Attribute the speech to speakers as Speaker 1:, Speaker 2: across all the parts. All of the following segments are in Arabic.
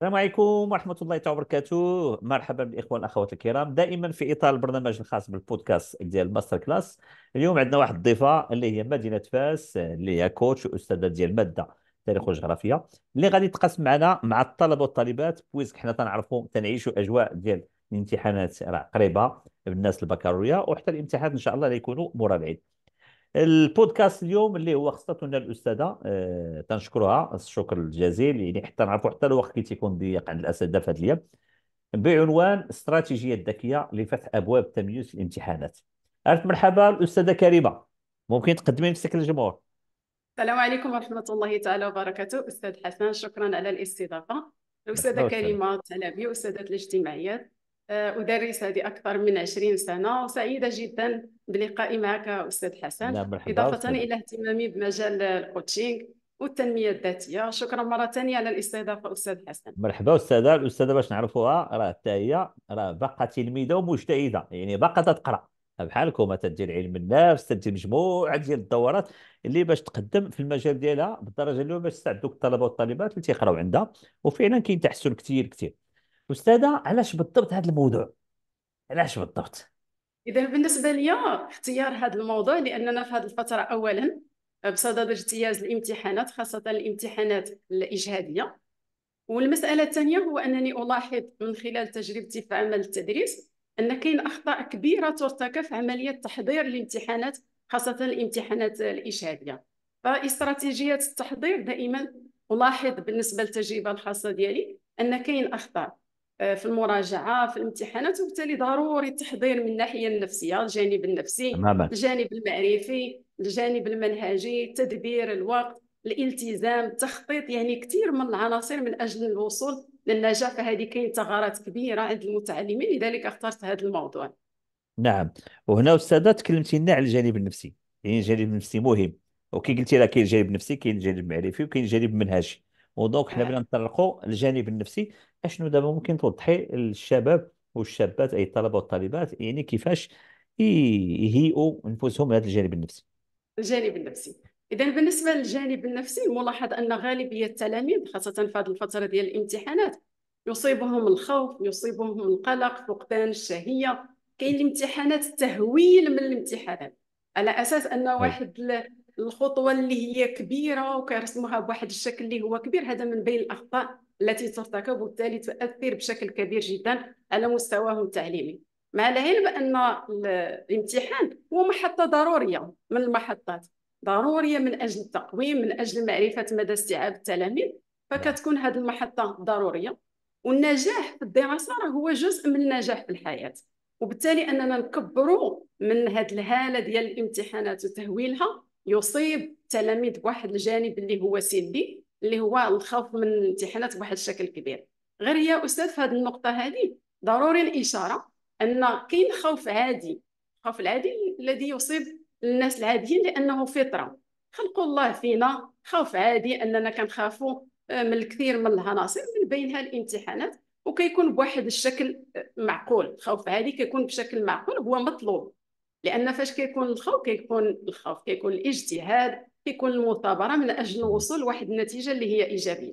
Speaker 1: السلام عليكم ورحمة الله تعالى وبركاته مرحبا بالإخوة والأخوات الكرام دائما في إطار البرنامج الخاص بالبودكاست ديال ماستر كلاس اليوم عندنا واحد الضيفة اللي هي مدينة فاس اللي هي كوتش وأستاذة ديال مادة تاريخ وجغرافيا اللي غادي تقاسم معنا مع الطلبة والطالبات بويسك حنا تنعرفوا تنعيشوا أجواء ديال الامتحانات راه قريبة بالناس البكالوريا وحتى الامتحانات إن شاء الله غيكونوا يكونوا مورا العيد البودكاست اليوم اللي هو خصتنا الاستاذه أه تنشكرها الشكر الجزيل يعني حتى نعرفوا حتى الوقت كي تيكون ضيق عند الاساتذه في هذا اليوم بعنوان استراتيجيه ذكيه لفتح ابواب تمييز الامتحانات الف مرحبا الاستاذه كريمه ممكن تقدمي نفسك للجمهور
Speaker 2: السلام عليكم ورحمه الله تعالى وبركاته استاذ حسن شكرا على الاستضافه الاستاذه كريمه الثعلبي استاذه الاجتماعيات آه، ادرس هذه اكثر من 20 سنه وسعيده جدا بلقائي معك استاذ حسن اضافه الى اهتمامي بمجال الكوتشينغ والتنميه الذاتيه شكرا مره ثانيه على الاستضافه استاذ حسن
Speaker 1: مرحبا استاذه الاستاذه باش نعرفوها راه حتى هي راه باقا تلميذه ومجتهده يعني باقا تتقرا بحالكم تدير علم النفس تدير مجموعه ديال الدورات اللي باش تقدم في المجال ديالها بالدرجه الاولى باش تساعد دوك الطلبه والطالبات اللي تيقراو عندها وفعلا كاين تحسن كثير كثير استاذه علاش بالضبط هذا الموضوع علاش بالضبط
Speaker 2: اذا بالنسبه لي اختيار هذا الموضوع لاننا في هذه الفتره اولا بصدد اجتياز الامتحانات خاصه الامتحانات الاجهاديه والمساله الثانيه هو انني الاحظ من خلال تجربتي في عمل التدريس ان كاين اخطاء كبيره ترتكب في عمليه تحضير الامتحانات خاصه الامتحانات الاجهاديه فاستراتيجيه التحضير دائما الاحظ بالنسبه للتجربه الخاصه ديالي ان كاين اخطاء آه، في المراجعه في الامتحانات وبالتالي ضروري التحضير من الناحيه النفسيه الجانب النفسي تماما الجانب المعرفي الجانب المنهجي تدبير الوقت الالتزام التخطيط يعني كثير من العناصر من اجل الوصول للنجاح فهذه كاين ثغرات كبيره عند المتعلمين لذلك اخترت هذا الموضوع
Speaker 1: نعم وهنا استاذه تكلمتي لنا على الجانب النفسي يعني الجانب النفسي مهم وكي قلتي لها كاين الجانب النفسي كاين الجانب المعرفي وكاين الجانب المنهجي ودونك حنا آه. بغينا نطرقوا الجانب النفسي اشنو دابا ممكن توضحي للشباب والشابات اي الطلبه والطالبات يعني كيفاش يهيئوا انفسهم لهذا الجانب النفسي
Speaker 2: الجانب النفسي اذا بالنسبه للجانب النفسي ملاحظ ان غالبيه التلاميذ خاصه في هذه الفتره ديال الامتحانات يصيبهم الخوف يصيبهم القلق فقدان الشهيه كاين الامتحانات التهويل من الامتحانات على اساس ان واحد الخطوه اللي هي كبيره وكيرسموها بواحد الشكل اللي هو كبير هذا من بين الاخطاء التي ترتكب وبالتالي تؤثر بشكل كبير جدا على مستواهم التعليمي مع العلم ان الامتحان هو محطه ضروريه من المحطات ضروريه من اجل التقويم من اجل معرفه مدى استيعاب التلاميذ نعم. فكتكون هذه المحطه ضروريه والنجاح في الدراسه هو جزء من النجاح في الحياه وبالتالي اننا نكبروا من هذه الهاله ديال الامتحانات وتهويلها يصيب التلاميذ بواحد الجانب اللي هو سلبي اللي هو الخوف من الامتحانات بواحد الشكل كبير غير يا استاذ في هذه النقطه هذه ضروري الاشاره ان كاين خوف عادي الخوف العادي الذي يصيب الناس العاديين لانه فطره خلق الله فينا خوف عادي اننا كنخافوا آه، من الكثير من العناصر من بينها الامتحانات وكيكون بواحد الشكل آه، معقول خوف عادي كيكون بشكل معقول هو مطلوب لان فاش كيكون الخوف كيكون الخوف كيكون الاجتهاد كيكون المثابره من اجل الوصول لواحد النتيجه اللي هي ايجابيه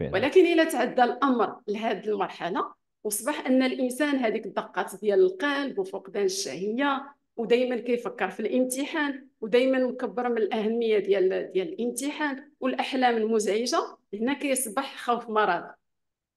Speaker 2: ولكن الى تعدى الامر لهذه المرحله وصبح ان الانسان هذيك الدقات ديال القلب وفقدان الشهيه ودائما كيفكر في الامتحان ودائما مكبر من الاهميه ديال ديال الامتحان والاحلام المزعجه هنا كيصبح خوف مرض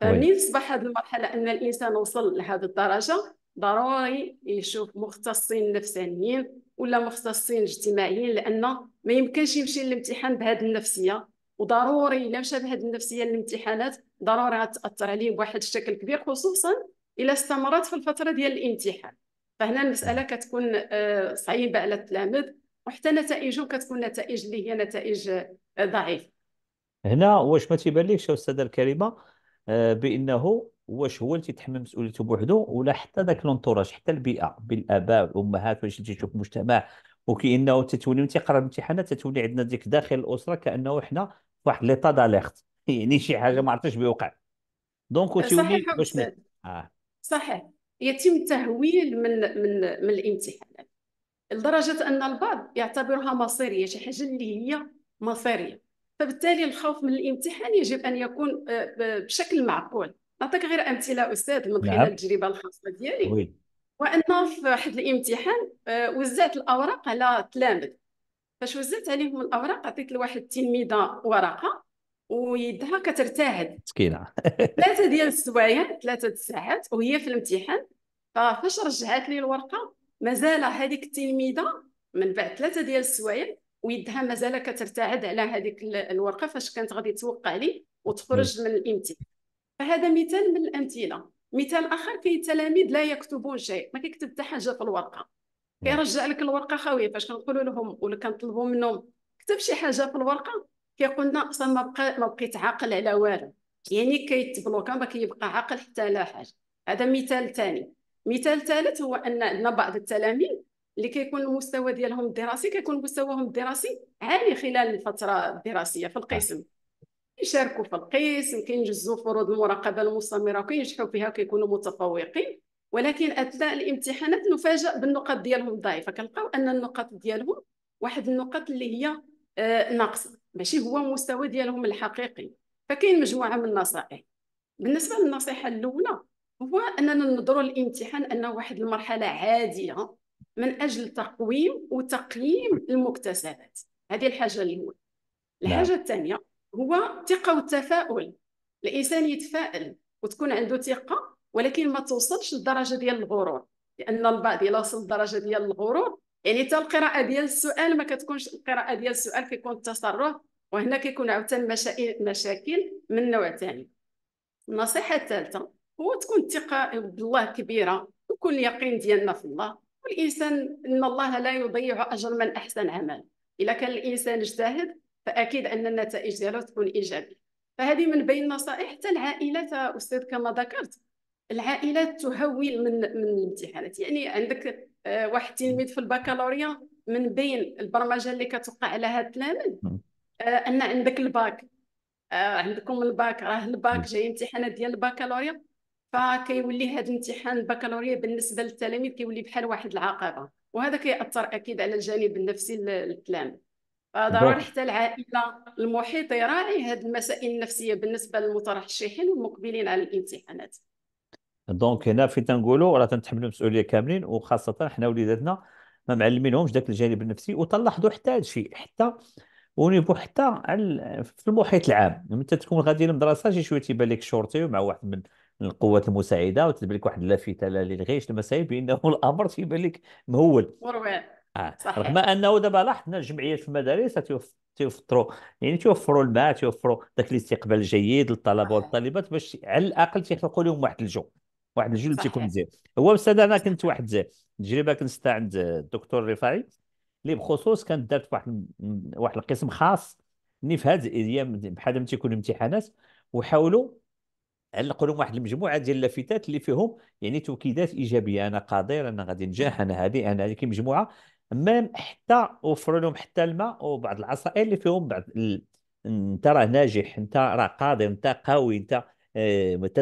Speaker 2: فمن تصبح هذه المرحله ان الانسان وصل لهذه الدرجه ضروري يشوف مختصين نفسانيين ولا مختصين اجتماعيين لان ما يمكنش يمشي للامتحان بهذه النفسيه وضروري الا مشى بهذه النفسيه للامتحانات ضروري غتاثر عليه بواحد الشكل كبير خصوصا الا استمرت في الفتره ديال الامتحان فهنا المساله كتكون آه، صعيبه على التلامذ وحتى نتائجه كتكون نتائج اللي هي نتائج آه، ضعيفه
Speaker 1: هنا واش ما تيبان لكش استاذه الكريمه آه، بانه واش هو اللي تيتحمل مسؤوليته بوحدو ولا حتى ذاك لونتوراج حتى البيئه بالاباء والامهات واش تشوف مجتمع وكانه تتولي من تيقرا الامتحانات تتولي عندنا ديك داخل الاسره كانه حنا واحد ليطا داليرت يعني شي حاجه ما عرفتش بيوقع دونك أه، تيولي واش اه
Speaker 2: صحيح يتم التهويل من من من الامتحانات لدرجه ان البعض يعتبرها مصيريه شي حاجه اللي هي مصيريه فبالتالي الخوف من الامتحان يجب ان يكون آه، بشكل معقول نعطيك غير امثله استاذ من خلال نعم. التجربه الخاصه ديالي وي. وانه في واحد الامتحان آه، وزعت الاوراق على تلامذ فاش وزعت عليهم الاوراق عطيت لواحد التلميذه ورقه ويدها كترتعد مسكينه ثلاثه ديال السوايع ثلاثه الساعات وهي في الامتحان ففاش رجعت لي الورقه مازال هذيك التلميذه من بعد ثلاثه ديال السوايع ويدها مازال كترتعد على هذيك الورقه فاش كانت غادي توقع لي وتخرج من الامتحان فهذا مثال من الامثله مثال اخر كاين تلاميذ لا يكتبون شيء ما كيكتب حتى حاجه في الورقه كيرجع لك الورقه خاويه فاش كنقولوا لهم ولا كنطلبوا منهم كتب شي حاجه في الورقه كيقول لنا اصلا ما بقى ما بقيت عاقل على والو يعني كيتبلوكا ما كيبقى عاقل حتى لا حاجه هذا مثال ثاني مثال ثالث هو ان عندنا بعض التلاميذ اللي كيكون المستوى ديالهم الدراسي كيكون مستواهم الدراسي عالي خلال الفتره الدراسيه في القسم يشاركوا في القسم كينجزوا فروض المراقبه المستمره وكينجحوا فيها وكيكونوا متفوقين ولكن اثناء الامتحانات نفاجئ بالنقط ديالهم ضعيفه كنلقاو ان النقط ديالهم واحد النقط اللي هي آه، ناقصه ماشي هو المستوى ديالهم الحقيقي فكاين مجموعه من النصائح بالنسبه للنصيحه الاولى هو اننا ننظروا للامتحان انه واحد المرحله عاديه من اجل تقويم وتقييم المكتسبات هذه الحاجه الاولى نعم. الحاجه الثانيه هو الثقه والتفاؤل الانسان يتفائل وتكون عنده ثقه ولكن ما توصلش للدرجه ديال الغرور لان البعض الا وصل للدرجه ديال الغرور يعني حتى القراءه ديال السؤال ما كتكونش القراءه ديال السؤال كيكون التصرف وهنا كيكون عاوتاني مشاكل من نوع ثاني النصيحه الثالثه هو تكون الثقه بالله كبيره وكل يقين ديالنا في الله والانسان ان الله لا يضيع اجر من احسن عمل الا كان الانسان اجتهد فاكيد ان النتائج ديالو تكون ايجابيه فهذه من بين النصائح حتى العائلات استاذ كما ذكرت العائلات تهول من من الامتحانات يعني عندك آه، واحد التلميذ في البكالوريا من بين البرمجه اللي كتوقع لها التلاميذ آه، ان عندك الباك آه، عندكم الباك راه الباك جاي امتحانات ديال البكالوريا فكيولي هذا الامتحان البكالوريا بالنسبه للتلاميذ كيولي بحال واحد العقبه وهذا كيأثر اكيد على الجانب النفسي للتلاميذ ضروري حتى العائله المحيط يراعي هذه المسائل النفسيه بالنسبه للمترشحين والمقبلين على الامتحانات
Speaker 1: دونك هنا فين تنقولوا راه تنتحملوا المسؤوليه كاملين وخاصه حنا وليداتنا ما معلمينهمش ذاك الجانب النفسي وتلاحظوا حتى هذا الشيء حتى ونيفو حتى على في المحيط العام يعني انت تكون غادي للمدرسه شي شويه تيبان لك شورتي ومع واحد من القوات المساعده وتبان لك واحد اللافته للغيش المسائل بانه الامر تيبان لك مهول اه صحيح. رغم انه دابا لاحظنا الجمعيات في المدارس تيوفروا يعني تيوفروا الماء تيوفروا ذاك الاستقبال الجيد للطلبه والطالبات باش على الاقل تيخلقوا لهم واحد الجو واحد الجو اللي تيكون مزيان هو استاذ انا كنت واحد تجربه كنت عند الدكتور الرفاعي اللي بخصوص كانت دارت واحد واحد القسم خاص اللي في هذه الايام بحال ما تيكون امتحانات وحاولوا علقوا لهم واحد المجموعه ديال اللافتات اللي فيهم يعني توكيدات ايجابيه انا قادر انا غادي نجاح انا هذه انا هذه مجموعه ميم حتى وفروا لهم حتى الماء وبعض العصائر اللي فيهم بعض ال... انت راه ناجح انت راه قادر انت قوي انت اه انت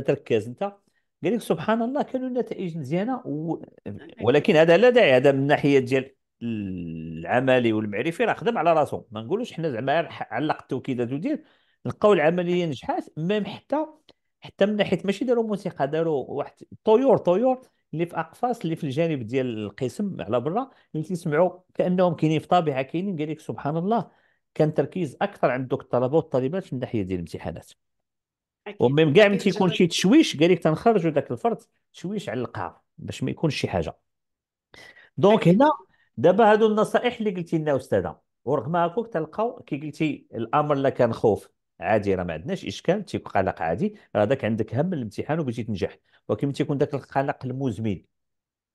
Speaker 1: قال لك سبحان الله كانوا النتائج مزيانه و... ولكن هذا لا داعي هذا من ناحيه ديال العملي والمعرفي راه خدم على راسه ما نقولوش حنا زعما علق التوكيدات ودير نلقاو العمليه نجحات ميم حتى حتى من ناحيه ماشي داروا موسيقى داروا واحد طيور طيور اللي في اقفاص اللي في الجانب ديال القسم على برا اللي تسمعوا كانهم كاينين في طبيعه كاينين قال لك سبحان الله كان تركيز اكثر عند دوك الطلبه والطالبات من الناحيه ديال الامتحانات وميم كاع ملي تيكون شي تشويش قال لك تنخرجوا ذاك الفرد تشويش على القاعه باش ما يكونش شي حاجه دونك هنا دابا هادو النصائح اللي قلتي لنا استاذه ورغم هكاك تلقاو كي قلتي الامر لا كان خوف عادي راه ما عندناش اشكال تيبقى قلق عادي راه داك عندك هم الامتحان وبغيتي تنجح ولكن ملي تيكون داك القلق المزمن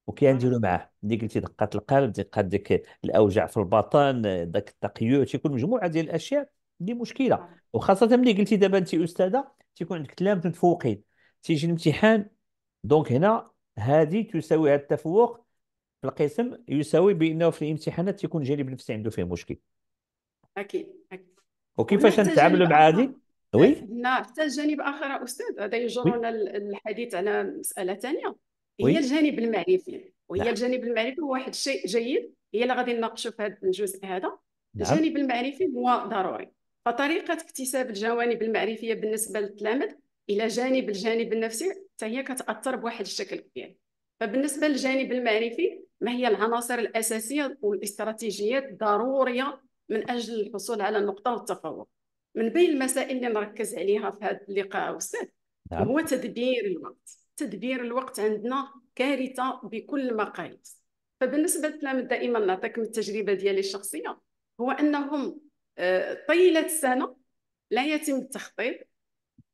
Speaker 1: وكينديروا معاه ملي قلتي دقات القلب دقات ديك الاوجاع في البطن داك التقيؤ تيكون مجموعه ديال الاشياء اللي مشكله وخاصه ملي قلتي دابا انت استاذه تيكون عندك تلامذه متفوقين تيجي الامتحان دونك هنا هذه تساوي هذا التفوق في القسم يساوي بانه في الامتحانات تيكون جانب نفسي عنده فيه مشكل
Speaker 2: اكيد اكيد وكيفاش نتعاملوا مع
Speaker 1: هذه؟ وي
Speaker 2: نعم حتى جانب اخر استاذ هذا يجرنا الحديث على مساله ثانيه هي الجانب المعرفي وهي نعم. الجانب المعرفي هو واحد الشيء جيد هي اللي غادي نناقشوا في هذا الجزء هذا نعم. الجانب المعرفي هو ضروري فطريقه اكتساب الجوانب المعرفيه بالنسبه للتلامذ الى جانب الجانب النفسي حتى هي كتاثر بواحد الشكل كبير فبالنسبه للجانب المعرفي ما هي العناصر الاساسيه والاستراتيجيات الضروريه من اجل الحصول على النقطه والتفوق من بين المسائل اللي نركز عليها في هذا اللقاء استاذ نعم. هو تدبير الوقت تدبير الوقت عندنا كارثه بكل المقاييس فبالنسبه لنا دائما نعطيك من التجربه ديالي الشخصيه هو انهم آه، طيله السنه لا يتم التخطيط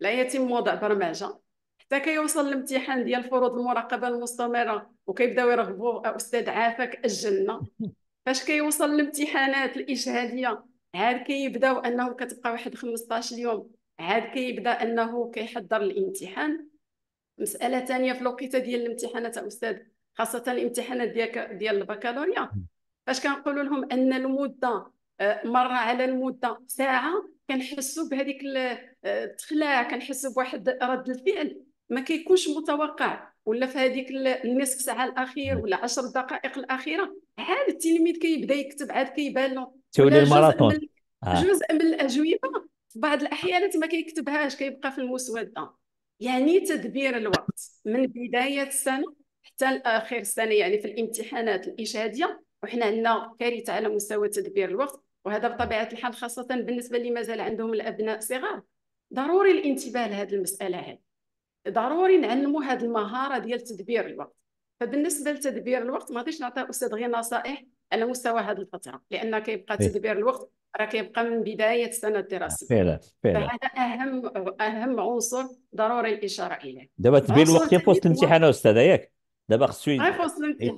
Speaker 2: لا يتم وضع برمجه حتى كيوصل الامتحان ديال فروض المراقبه المستمره وكيبداو يرغبوا استاذ عافاك اجلنا فاش كيوصل الامتحانات الاجهاديه عاد كيبداو أنه كتبقى واحد 15 يوم عاد كيبدا أنه كيحضر الامتحان مسألة ثانية في الوقيته ديال الامتحانات أستاذ خاصة الامتحانات ديال ديال البكالوريا فاش كنقول لهم أن المدة آه، مرة على المدة ساعة كنحسوا بهذيك آه، التخلاع كنحسوا بواحد رد الفعل ما كيكونش متوقع ولا في هذيك النصف ساعه الاخير ولا 10 دقائق الاخيره عاد التلميذ كيبدا يكتب عاد كيبان له
Speaker 1: تولي الماراثون آه. جزء,
Speaker 2: آه. من الاجوبه في بعض الاحيان ما كيكتبهاش كيبقى في المسوده يعني تدبير الوقت من بدايه السنه حتى لاخر السنه يعني في الامتحانات الاشهاديه وحنا عندنا كارثه على مستوى تدبير الوقت وهذا بطبيعه الحال خاصه بالنسبه اللي مازال عندهم الابناء صغار ضروري الانتباه لهذه المساله هذه ضروري نعلموا هذه المهاره ديال تدبير الوقت فبالنسبه لتدبير الوقت ما غاديش نعطي الاستاذ غير نصائح على مستوى هذه الفتره لان كيبقى تدبير الوقت راه كيبقى من بدايه السنه الدراسيه فعلا فعلا فهذا اهم اهم عنصر ضروري الاشاره اليه دابا تدبير الوقت في وسط الامتحان
Speaker 1: استاذه ياك دابا خصو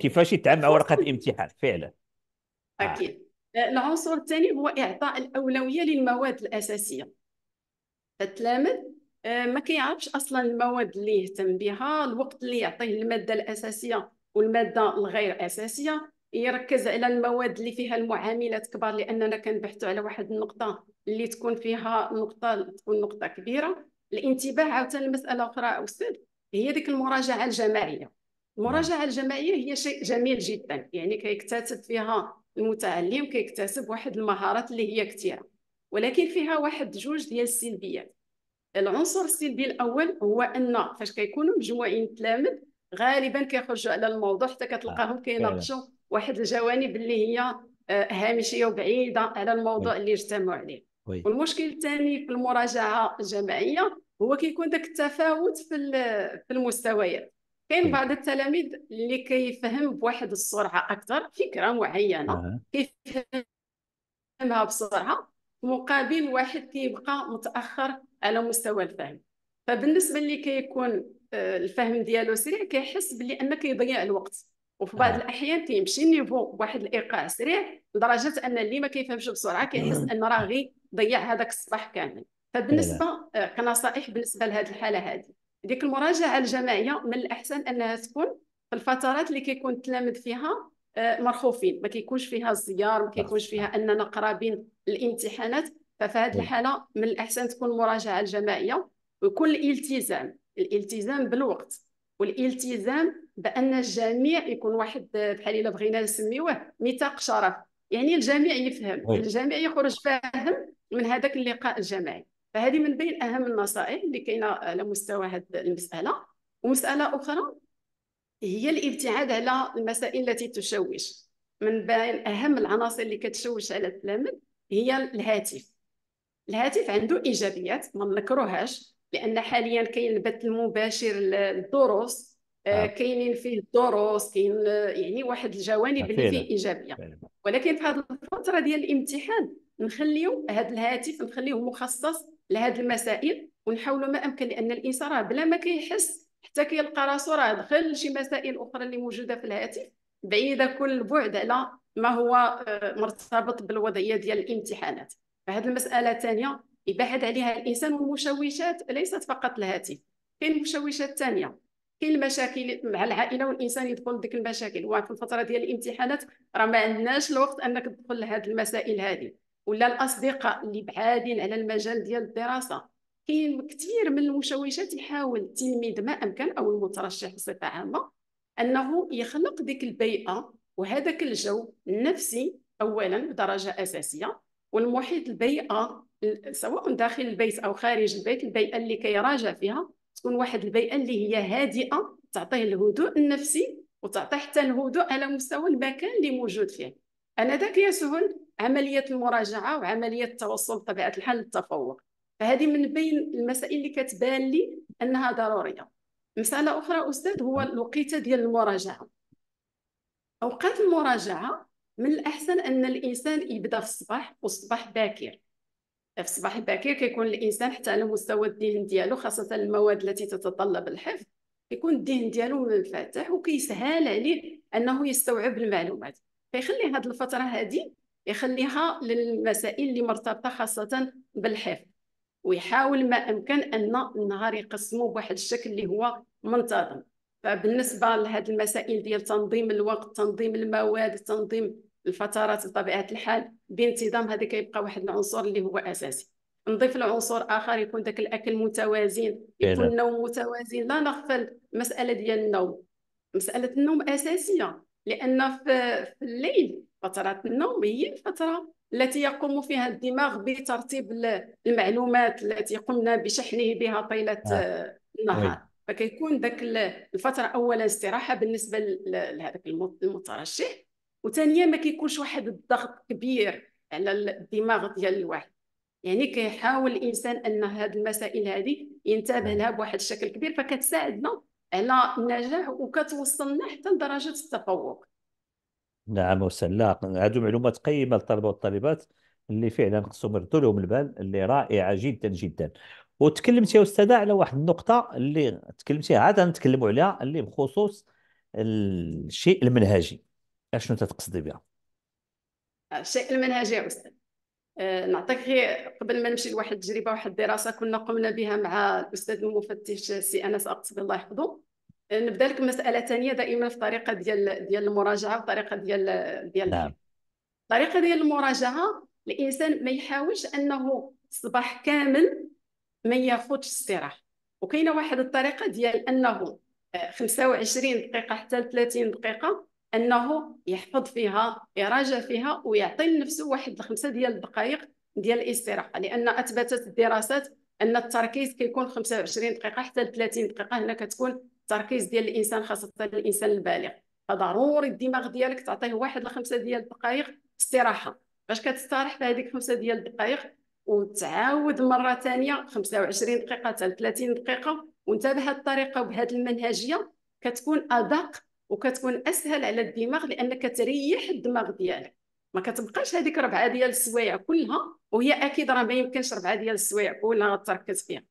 Speaker 1: كيفاش يتعامل مع ورقه الامتحان فعلا
Speaker 2: اكيد آه. العنصر الثاني هو اعطاء الاولويه للمواد الاساسيه فالتلامذ آه، ما كيعرفش اصلا المواد اللي يهتم بها الوقت اللي يعطيه الماده الاساسيه والماده الغير اساسيه يركز على المواد اللي فيها المعاملات كبار لاننا كنبحثوا على واحد النقطه اللي تكون فيها نقطه تكون نقطه كبيره الانتباه عاوتاني لمساله اخرى استاذ هي ديك المراجعه الجماعيه المراجعه نعم. الجماعيه هي شيء جميل جدا يعني كيكتسب فيها المتعلم كيكتسب واحد المهارات اللي هي كثيره ولكن فيها واحد جوج ديال السلبيات العنصر السلبي الاول هو ان فاش كيكونوا مجموعين تلامذ غالبا كيخرجوا على الموضوع حتى كتلقاهم آه، كيناقشوا واحد الجوانب اللي هي آه، هامشيه وبعيده على الموضوع اللي اجتمعوا عليه والمشكل الثاني في المراجعه الجماعيه هو كيكون داك التفاوت في في المستويات كاين بعض التلاميذ اللي كيفهم بواحد السرعه اكثر فكره معينه آه. كيفهمها بسرعه مقابل واحد كيبقى متاخر على مستوى الفهم فبالنسبه اللي كيكون آه، الفهم ديالو سريع كيحس بلي ان كيضيع الوقت وفي بعض آه. الاحيان كيمشي نيفو بواحد الايقاع سريع لدرجه ان اللي ما كيفهمش بسرعه كيحس آه. ان راه غي ضيع هذاك الصباح كامل فبالنسبه كنصائح بالنسبه لهذه الحاله هذه ديك المراجعه الجماعيه من الاحسن انها تكون في الفترات اللي كيكون التلامذ فيها مرخوفين ما كيكونش فيها الزيار ما كيكونش فيها اننا قرابين الامتحانات ففي هذه إيه. الحاله من الاحسن تكون المراجعه الجماعيه وكل التزام الالتزام بالوقت والالتزام بان الجميع يكون واحد بحال الا بغينا نسميوه ميثاق شرف يعني الجميع يفهم أي. الجميع يخرج فاهم من هذاك اللقاء الجماعي فهذه من بين اهم النصائح اللي كاينه على مستوى هذه المساله ومساله اخرى هي الابتعاد على المسائل التي تشوش من بين اهم العناصر اللي كتشوش على التلامذ هي الهاتف الهاتف عنده ايجابيات ما نكرهاش لان حاليا كاين البث المباشر للدروس آه. نعم. كاينين فيه الدروس كاين آه، يعني واحد الجوانب اللي فيه ايجابيه ولكن في هذه الفتره ديال الامتحان نخليو هذا الهاتف نخليه مخصص لهذه المسائل ونحاولوا ما امكن لان الانسان راه بلا ما كيحس حتى كيلقى راسو راه دخل لشي مسائل اخرى اللي موجوده في الهاتف بعيده كل البعد على ما هو آه، مرتبط بالوضعيه ديال الامتحانات فهذه المساله الثانيه يبعد عليها الانسان والمشوشات ليست فقط الهاتف كاين مشوشات ثانيه كاين المشاكل مع العائله والانسان يدخل ديك المشاكل وفي الفتره ديال الامتحانات راه ما عندناش الوقت انك تدخل لهاد المسائل هذه ولا الاصدقاء اللي بعادين على المجال ديال الدراسه كاين كثير من المشوشات يحاول التلميذ ما امكن او المترشح بصفه عامه انه يخلق ديك البيئه وهذاك الجو النفسي اولا بدرجه اساسيه والمحيط البيئه سواء داخل البيت او خارج البيت البيئه اللي كيراجع فيها تكون واحد البيئه اللي هي هادئه تعطيه الهدوء النفسي وتعطيه حتى الهدوء على مستوى المكان اللي موجود فيه انا ذاك يسهل عمليه المراجعه وعمليه التوصل بطبيعه الحال للتفوق فهذه من بين المسائل اللي كتبان لي انها ضروريه مساله اخرى استاذ هو الوقيته ديال المراجعه اوقات المراجعه من الاحسن ان الانسان يبدا في الصباح والصباح باكر في الصباح الباكر كيكون الانسان حتى على مستوى الذهن ديالو خاصه المواد التي تتطلب الحفظ كيكون الذهن ديالو منفتح وكيسهال عليه انه يستوعب المعلومات فيخلي هذه الفتره هذه يخليها للمسائل اللي مرتبطه خاصه بالحفظ ويحاول ما امكن ان النهار يقسمه بواحد الشكل اللي هو منتظم فبالنسبه لهذه المسائل ديال تنظيم الوقت تنظيم المواد تنظيم الفترات بطبيعه الحال بانتظام هذا كيبقى واحد العنصر اللي هو اساسي نضيف لعنصر اخر يكون ذاك الاكل متوازن يكون النوم متوازن لا نغفل المساله ديال النوم مساله النوم اساسيه لان في الليل فتره النوم هي الفتره التي يقوم فيها الدماغ بترتيب المعلومات التي قمنا بشحنه بها طيله آه. طيب. النهار فكيكون ذاك الفتره اولا استراحه بالنسبه لهذاك المترشح وثانيا ما كيكونش واحد الضغط كبير على الدماغ ديال الواحد يعني كيحاول الانسان ان هذه المسائل هذه ينتبه لها بواحد الشكل كبير فكتساعدنا على النجاح وكتوصلنا حتى لدرجه التفوق
Speaker 1: نعم وسلا هذو معلومات قيمه للطلبه والطالبات اللي فعلا خصهم يردوا لهم البال اللي رائعه جدا جدا وتكلمت يا استاذه على واحد النقطه اللي تكلمتي عاد نتكلموا عليها اللي بخصوص الشيء المنهجي اشنو تتقصدي بها
Speaker 2: الشيء المنهجي يا استاذ آه، نعطيك غير قبل ما نمشي لواحد التجربه واحد الدراسه كنا قمنا بها مع الاستاذ المفتش سي انس اقصد الله يحفظه آه، نبدا لك مساله ثانيه دائما في الطريقه ديال ديال المراجعه وطريقه ديال ديال نعم الطريقه ديال المراجعه الانسان ما يحاولش انه صباح كامل ما ياخذش استراحه وكاينه واحد الطريقه ديال انه 25 آه، دقيقه حتى 30 دقيقه انه يحفظ فيها يراجع فيها ويعطي لنفسه واحد الخمسه ديال الدقائق ديال الاستراحه لان اثبتت الدراسات ان التركيز كيكون 25 دقيقه حتى ل 30 دقيقه هنا كتكون التركيز ديال الانسان خاصه الانسان البالغ فضروري الدماغ ديالك تعطيه واحد الخمسه ديال الدقائق استراحه باش كتستراح في هذيك خمسه ديال الدقائق وتعاود مره ثانيه 25 دقيقه حتى 30 دقيقه وانت بهذه الطريقه وبهذه المنهجيه كتكون ادق وكتكون اسهل على الدماغ لانك تريح الدماغ ديالك ما كتبقاش هذيك ربعه ديال السوايع كلها وهي اكيد راه ما يمكنش ربعه ديال السوايع كلها تركز فيها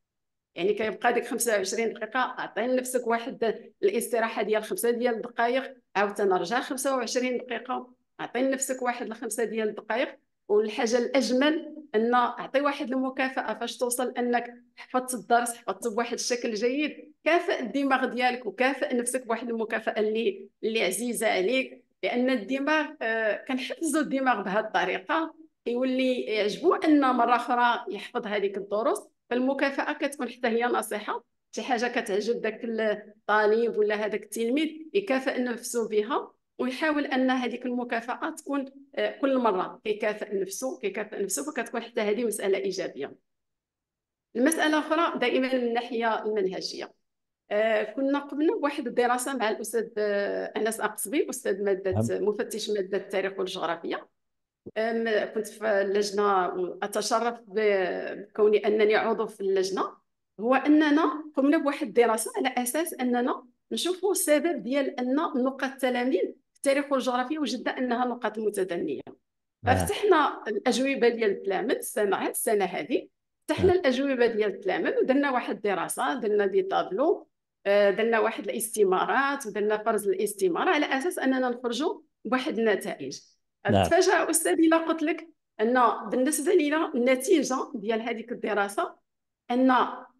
Speaker 2: يعني كيبقى ديك 25 دقيقه اعطي لنفسك واحد الاستراحه ديال خمسه ديال الدقائق عاوتاني رجع 25 دقيقه اعطي لنفسك واحد الخمسه ديال الدقائق والحاجه الاجمل ان اعطي واحد المكافاه فاش توصل انك حفظت الدرس حفظته بواحد الشكل جيد كافئ الدماغ ديالك وكافئ نفسك بواحد المكافاه اللي اللي عزيزه عليك لان الدماغ آه، كنحفزوا الدماغ بهذه الطريقه يولي يعجبو ان مره اخرى يحفظ هذيك الدروس فالمكافاه كتكون حتى هي نصيحه شي حاجه كتعجب داك الطالب ولا هذاك التلميذ يكافئ نفسه بها ويحاول ان هذيك المكافاه تكون آه، كل مره كيكافئ نفسه كيكافئ نفسه فكتكون حتى هذه مساله ايجابيه المساله اخرى دائما من الناحيه المنهجيه آه، كنا قمنا بواحد الدراسه مع الاستاذ آه، انس اقصبي استاذ ماده نعم. مفتش ماده التاريخ والجغرافيا كنت في اللجنه واتشرف بكوني انني عضو في اللجنه هو اننا قمنا بواحد الدراسه على اساس اننا نشوفوا السبب ديال ان نقاط التلاميذ التاريخ والجغرافيا وجدنا انها نقاط متدنيه آه. ففتحنا الاجوبه ديال التلامذ السنه السنه هذه فتحنا آه. الاجوبه ديال التلامذ ودرنا واحد الدراسه درنا دي طابلو آه، درنا واحد الاستمارات ودرنا فرز الاستماره على اساس اننا نخرجوا بواحد النتائج
Speaker 1: نعم. تفاجا
Speaker 2: استاذي الا قلت لك ان بالنسبه لنا النتيجه ديال هذيك الدراسه ان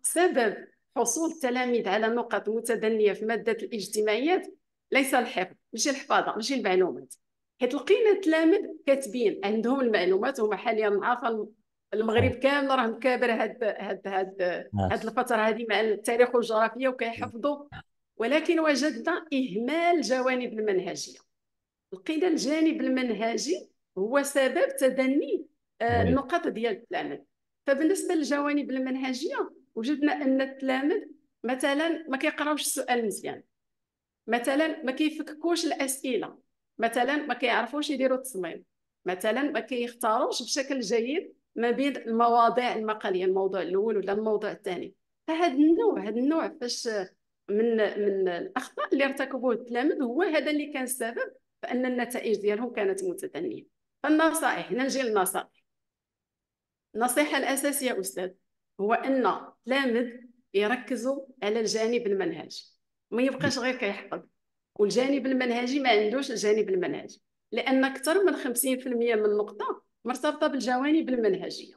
Speaker 2: سبب حصول التلاميذ على نقط متدنيه في ماده الاجتماعيات ليس الحفظ ماشي الحفاظه ماشي المعلومات حيت لقينا التلامذ كاتبين عندهم المعلومات هما حاليا معافى المغرب كامل راه مكابر هاد هاد هاد نعم. هاد الفتره هذه مع التاريخ والجغرافيا وكيحفظوا نعم. ولكن وجدنا اهمال جوانب المنهجيه لقينا الجانب المنهجي هو سبب تدني آه، النقط ديال التلامذ فبالنسبه للجوانب المنهجيه وجدنا ان التلامذ مثلا ما كيقراوش السؤال مزيان مثلا ما كيفككوش الاسئله مثلا ما كيعرفوش يديروا التصميم مثلا ما كيختاروش بشكل جيد ما بين المواضيع المقاليه الموضوع الاول ولا الموضوع الثاني فهاد النوع هاد النوع فاش من من الاخطاء اللي ارتكبوه التلاميذ هو هذا اللي كان السبب فان النتائج ديالهم كانت متدنيه فالنصائح هنا نجي للنصائح النصيحه الاساسيه استاذ هو ان التلاميذ يركزوا على الجانب المنهجي ما يبقاش غير كيحقد والجانب المنهجي ما عندوش الجانب المنهجي لان اكثر من 50% من النقطه مرتبطه بالجوانب المنهجيه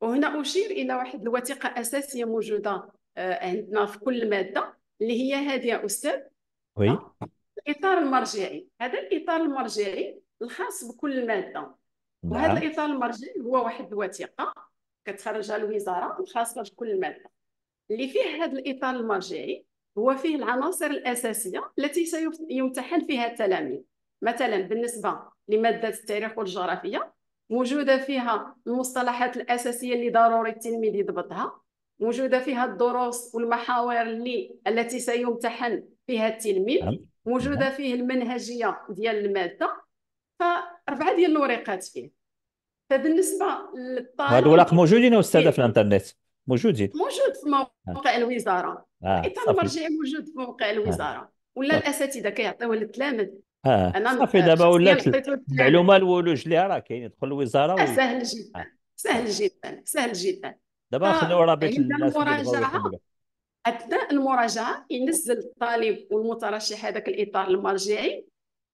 Speaker 2: وهنا اشير الى واحد الوثيقه اساسيه موجوده آه، عندنا في كل ماده اللي هي هذه يا استاذ وي آه، الاطار المرجعي هذا الاطار المرجعي الخاص بكل ماده نعم. وهذا الاطار المرجعي هو واحد الوثيقه كتخرجها الوزاره الخاصه بكل ماده اللي فيه هذا الاطار المرجعي هو فيه العناصر الأساسية التي سيمتحن فيها التلاميذ مثلا بالنسبة لمادة التاريخ والجغرافية موجودة فيها المصطلحات الأساسية اللي ضروري التلميذ يضبطها موجودة فيها الدروس والمحاور اللي التي سيمتحن فيها التلميذ نعم. موجودة نعم. فيه المنهجية ديال المادة فأربعة ديال الوريقات فيه فبالنسبة للطالب هادو الوراق
Speaker 1: موجودين استاذه إيه. في الإنترنت موجودين
Speaker 2: موجود في موقع آه. الوزاره
Speaker 1: آه. اطار المرجعي
Speaker 2: موجود في موقع الوزاره آه. ولا الاساتذه كيعطيوه للتلامذ
Speaker 1: اه انا صافي دابا ولات المعلومه الولوج ليها راه كاين يدخل الوزاره آه، و... سهل جدا آه.
Speaker 2: سهل جدا سهل جدا دابا خلينا رابط المراجعه اثناء المراجعه ينزل الطالب والمترشح هذاك الاطار المرجعي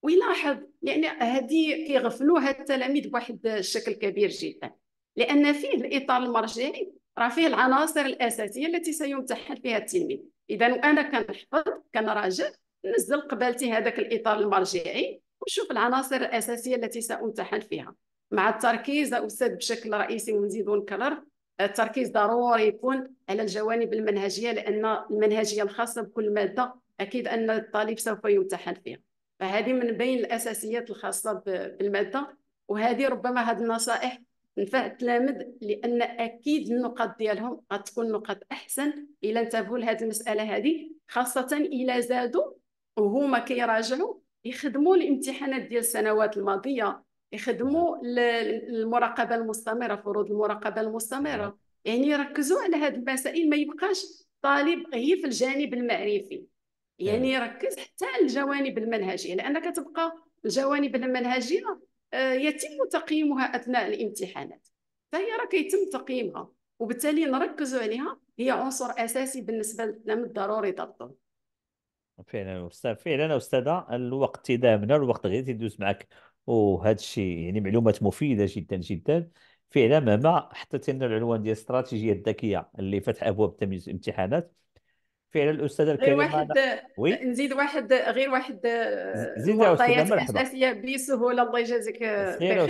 Speaker 2: ويلاحظ يعني هذه كيغفلوها التلاميذ بواحد الشكل كبير جدا لان فيه الاطار المرجعي راه فيه العناصر الاساسيه التي سيمتحن فيها التلميذ اذا انا كنحفظ كنراجع نزل قبالتي هذاك الاطار المرجعي ونشوف العناصر الاساسيه التي سامتحن فيها مع التركيز استاذ بشكل رئيسي ونزيد ونكرر التركيز ضروري يكون على الجوانب المنهجيه لان المنهجيه الخاصه بكل ماده اكيد ان الطالب سوف يمتحن فيها فهذه من بين الاساسيات الخاصه بالماده وهذه ربما هذه النصائح نفع التلامذ لان اكيد النقاط ديالهم غتكون نقاط احسن الا انتبهوا لهذه المساله هذه خاصه الا زادوا وهما كيراجعوا يخدموا الامتحانات ديال السنوات الماضيه يخدموا المراقبه المستمره فروض المراقبه المستمره يعني يركزوا على هذه المسائل ما يبقاش طالب غير في الجانب المعرفي يعني يركز حتى على الجوانب المنهجيه لان كتبقى الجوانب المنهجيه آه، يتم تقييمها اثناء الامتحانات فهي راه كيتم تقييمها وبالتالي نركزوا عليها هي عنصر اساسي بالنسبه لنا من الضروري ضدهم
Speaker 1: فعلا استاذ فعلا استاذه الوقت تيدامنا الوقت غير تيدوز معك وهذا الشيء يعني معلومات مفيده جدا جدا فعلا مهما حطيت لنا العنوان ديال الاستراتيجيه الذكيه اللي فتح ابواب الامتحانات فعلا الاستاذه الكريمه غير واحد وي
Speaker 2: نزيد واحد غير واحد زيد يا استاذه مرحبا اساسيه بسهوله الله يجازيك آه، بخير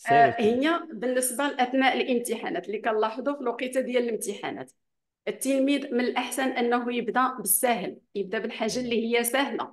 Speaker 2: استاذه هي آه، بالنسبه لاثناء الامتحانات اللي كنلاحظوا في الوقيته ديال الامتحانات التلميذ من الاحسن انه يبدا بالسهل يبدا بالحاجه اللي هي سهله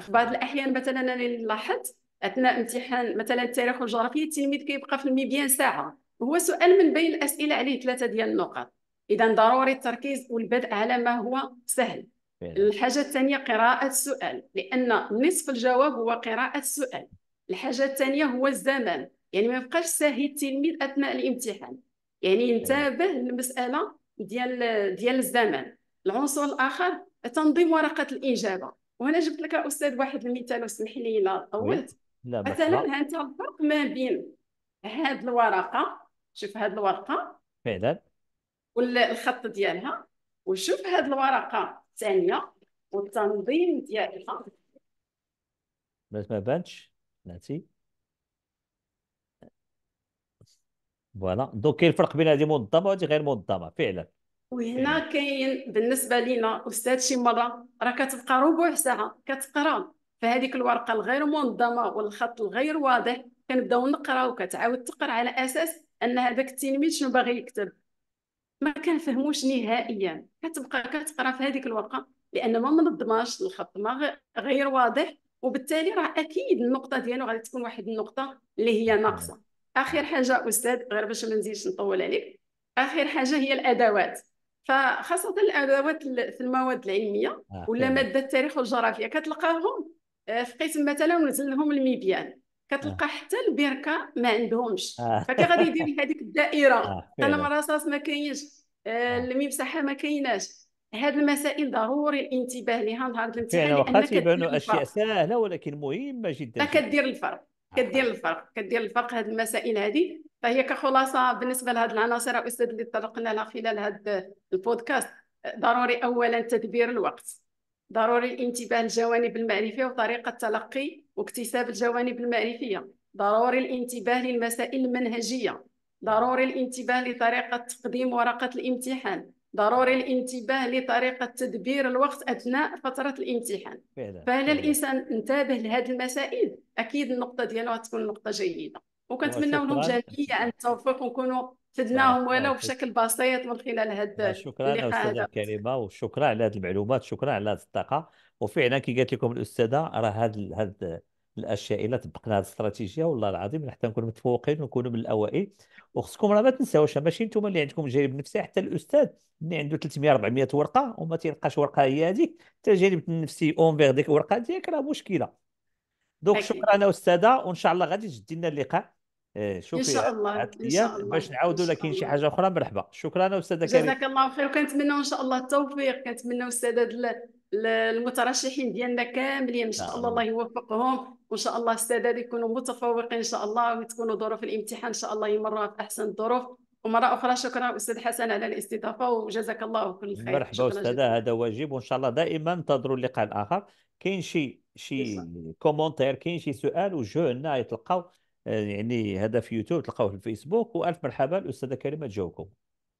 Speaker 2: في بعض الاحيان مثلا انا اللي لاحظت اثناء امتحان مثلا التاريخ والجغرافيا التلميذ كيبقى في الميبيان ساعه هو سؤال من بين الاسئله عليه ثلاثه ديال النقاط اذا ضروري التركيز والبدء على ما هو سهل الحاجه الثانيه قراءه السؤال لان نصف الجواب هو قراءه السؤال الحاجه الثانيه هو الزمان يعني ما يبقاش ساهي التلميذ اثناء الامتحان يعني ينتبه للمساله ديال ديال الزمان العنصر الاخر تنظيم ورقه الاجابه وهنا جبت لك استاذ واحد المثال وسمح لي الا طولت
Speaker 1: مثلا
Speaker 2: انت الفرق ما بين هذه الورقه شوف هذه الورقه فعلا والخط ديالها وشوف هاد الورقه الثانيه والتنظيم ديالها
Speaker 1: باش ما بانش ناتي فوالا دونك كاين الفرق بين هذه منظمه وهذه غير منظمه فعلا
Speaker 2: وهنا كاين بالنسبه لينا استاذ شي مره راه كتبقى ربع ساعه كتقرا فهذيك الورقه الغير منظمه والخط الغير واضح كنبداو نقراو وكتعاود تقرا على اساس ان هذاك التلميذ شنو باغي يكتب ما كنفهموش نهائيا كتبقى كتقرا في هذيك الورقه لان ما منظماش الخط ما غير واضح وبالتالي راه اكيد النقطه ديالو غادي تكون واحد النقطه اللي هي آه. ناقصه اخر حاجه استاذ غير باش ما نزيدش نطول عليك اخر حاجه هي الادوات فخاصه الادوات في المواد العلميه آه، ولا ماده التاريخ والجغرافيا كتلقاهم آه، في قسم مثلا ونزل لهم الميبيان كتلقى آه. حتى البركه ما عندهمش
Speaker 1: آه. فكي غادي يدير
Speaker 2: هذيك الدائره آه، انا الرصاص ما كاينش الممسحه ما كايناش هذه المسائل ضروري الانتباه لها نهار الامتحان فعلا وقت يبانوا اشياء
Speaker 1: سهله ولكن مهمه جدا
Speaker 2: كدير الفرق كدير الفرق كدير الفرق هذه المسائل هذه فهي كخلاصه بالنسبه لهذه العناصر استاذ اللي تطرقنا لها خلال هذا البودكاست ضروري اولا تدبير الوقت ضروري الانتباه للجوانب المعرفيه وطريقه تلقي واكتساب الجوانب المعرفيه ضروري الانتباه للمسائل المنهجيه ضروري الانتباه لطريقه تقديم ورقه الامتحان ضروري الانتباه لطريقه تدبير الوقت اثناء فتره الامتحان فهل الانسان انتبه لهذه المسائل اكيد النقطه ديالو غتكون نقطه جيده وكنتمنى لهم جميعا التوفيق ونكونوا فدناهم ولو بشكل بسيط من خلال هذا شكرا استاذه
Speaker 1: كريمه وشكرا على هذه المعلومات شكرا على هذه الطاقه وفعلا كي قالت لكم الاستاذه راه هذه هذه الاشياء الا طبقنا هذه الاستراتيجيه والله العظيم حتى نكونوا متفوقين ونكونوا من الاوائل وخصكم راه ما تنساوش ماشي انتم اللي عندكم جانب نفسي حتى الاستاذ اللي عنده 300 400 ورقه وما تيلقاش ورقه هي هذيك النفسي اون فيغ ديك الورقه ديالك راه مشكله دونك شكرا استاذه وان شاء الله غادي تجدي لنا اللقاء ايه ان شوفي شاء الله ان شاء الله باش نعاودوا لك شي حاجه اخرى مرحبا شكرا استاذه كريم جزاك
Speaker 2: الله خير وكنتمنوا ان شاء الله التوفيق كنتمنوا استاذ المترشحين ديالنا كاملين ان شاء آه. الله الله يوفقهم وان شاء الله السادات يكونوا متفوقين ان شاء الله وتكونوا ظروف الامتحان ان شاء الله يمروا في احسن الظروف ومره اخرى شكرا استاذ حسن على الاستضافه وجزاك الله كل خير مرحبا استاذه
Speaker 1: هذا واجب وان شاء الله دائما انتظروا اللقاء الاخر كاين شي شي كومونتير كاين شي سؤال وجهوه لنا يتلقاو آه، يعني هذا في يوتيوب تلقاوه في الفيسبوك والف مرحبا الاستاذه كريمه تجاوبكم